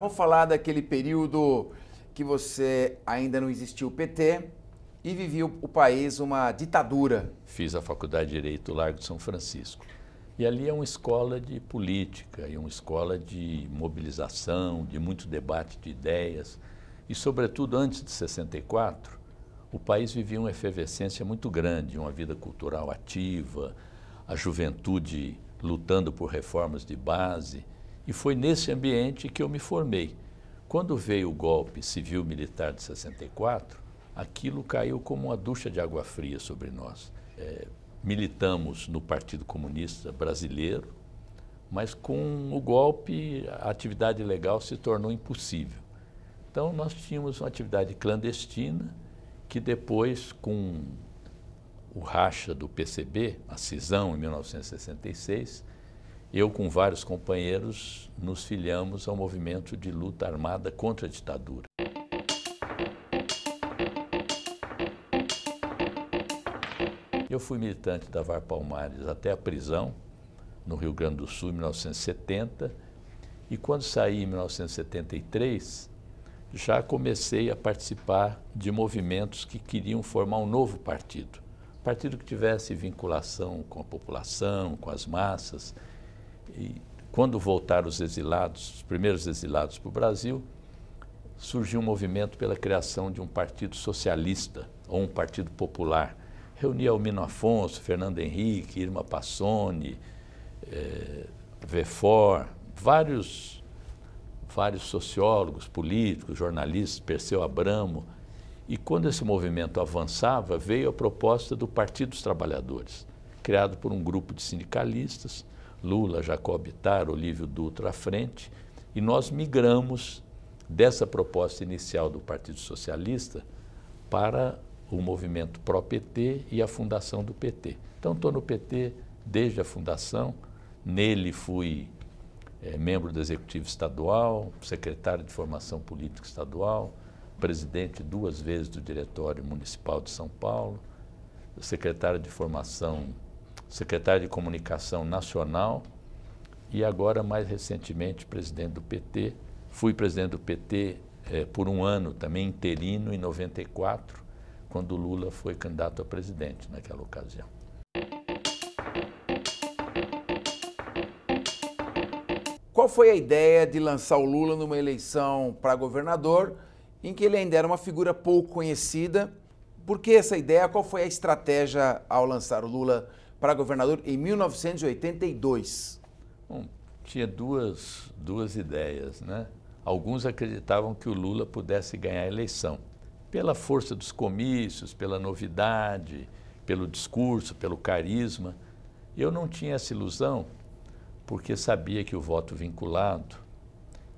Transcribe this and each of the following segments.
Vamos falar daquele período que você ainda não existiu o PT e viviu o país uma ditadura. Fiz a Faculdade de Direito Largo de São Francisco. E ali é uma escola de política e uma escola de mobilização, de muito debate de ideias. E, sobretudo, antes de 64, o país vivia uma efervescência muito grande, uma vida cultural ativa, a juventude lutando por reformas de base. E foi nesse ambiente que eu me formei. Quando veio o golpe civil-militar de 64, aquilo caiu como uma ducha de água fria sobre nós. É, militamos no Partido Comunista Brasileiro, mas com o golpe a atividade legal se tornou impossível. Então nós tínhamos uma atividade clandestina que depois, com o racha do PCB, a cisão em 1966, eu com vários companheiros nos filiamos ao movimento de luta armada contra a ditadura. Eu fui militante da VAR Palmares até a prisão, no Rio Grande do Sul, em 1970, e quando saí em 1973, já comecei a participar de movimentos que queriam formar um novo partido. Partido que tivesse vinculação com a população, com as massas, e quando voltaram os exilados, os primeiros exilados para o Brasil, surgiu um movimento pela criação de um partido socialista ou um partido popular. Reunia Almino Afonso, Fernando Henrique, Irma Passoni, eh, Vefor, vários, vários sociólogos, políticos, jornalistas, Perseu Abramo. E quando esse movimento avançava, veio a proposta do Partido dos Trabalhadores, criado por um grupo de sindicalistas Lula, Jacob Tar, Olívio Dutra à frente, e nós migramos dessa proposta inicial do Partido Socialista para o movimento pró-PT e a fundação do PT. Então, estou no PT desde a fundação, nele fui é, membro do Executivo Estadual, secretário de Formação Política Estadual, presidente duas vezes do Diretório Municipal de São Paulo, secretário de Formação secretário de Comunicação Nacional e agora, mais recentemente, presidente do PT. Fui presidente do PT eh, por um ano, também interino, em 94, quando Lula foi candidato a presidente naquela ocasião. Qual foi a ideia de lançar o Lula numa eleição para governador, em que ele ainda era uma figura pouco conhecida? Por que essa ideia? Qual foi a estratégia ao lançar o Lula para governador em 1982? Bom, tinha duas, duas ideias, né? Alguns acreditavam que o Lula pudesse ganhar a eleição, pela força dos comícios, pela novidade, pelo discurso, pelo carisma. Eu não tinha essa ilusão, porque sabia que o voto vinculado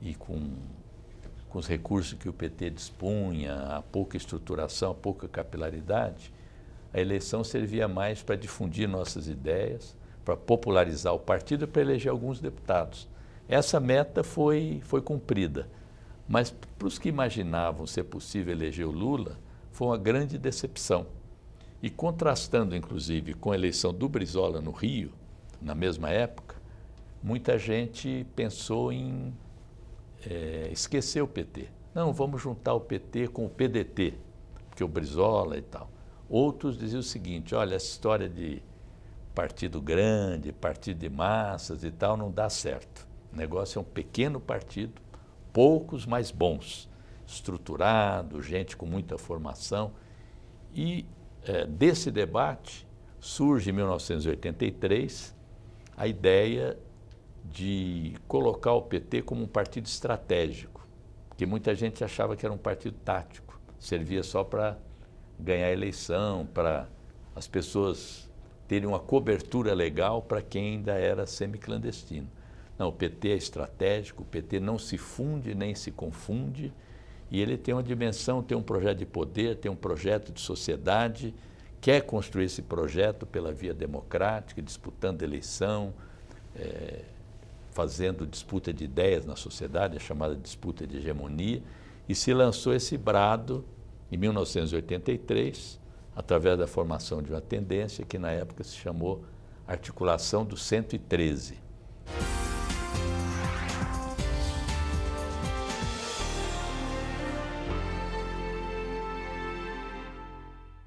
e com, com os recursos que o PT dispunha, a pouca estruturação, a pouca capilaridade, a eleição servia mais para difundir nossas ideias, para popularizar o partido e para eleger alguns deputados. Essa meta foi, foi cumprida. Mas para os que imaginavam ser possível eleger o Lula, foi uma grande decepção. E contrastando, inclusive, com a eleição do Brizola no Rio, na mesma época, muita gente pensou em é, esquecer o PT. Não, vamos juntar o PT com o PDT, porque o Brizola e tal. Outros diziam o seguinte: olha, essa história de partido grande, partido de massas e tal, não dá certo. O negócio é um pequeno partido, poucos, mas bons, estruturado, gente com muita formação. E é, desse debate surge em 1983 a ideia de colocar o PT como um partido estratégico, que muita gente achava que era um partido tático, servia só para ganhar a eleição, para as pessoas terem uma cobertura legal para quem ainda era semiclandestino. Não, o PT é estratégico, o PT não se funde nem se confunde, e ele tem uma dimensão, tem um projeto de poder, tem um projeto de sociedade, quer construir esse projeto pela via democrática, disputando eleição, é, fazendo disputa de ideias na sociedade, a chamada disputa de hegemonia, e se lançou esse brado em 1983, através da formação de uma tendência que na época se chamou Articulação do 113.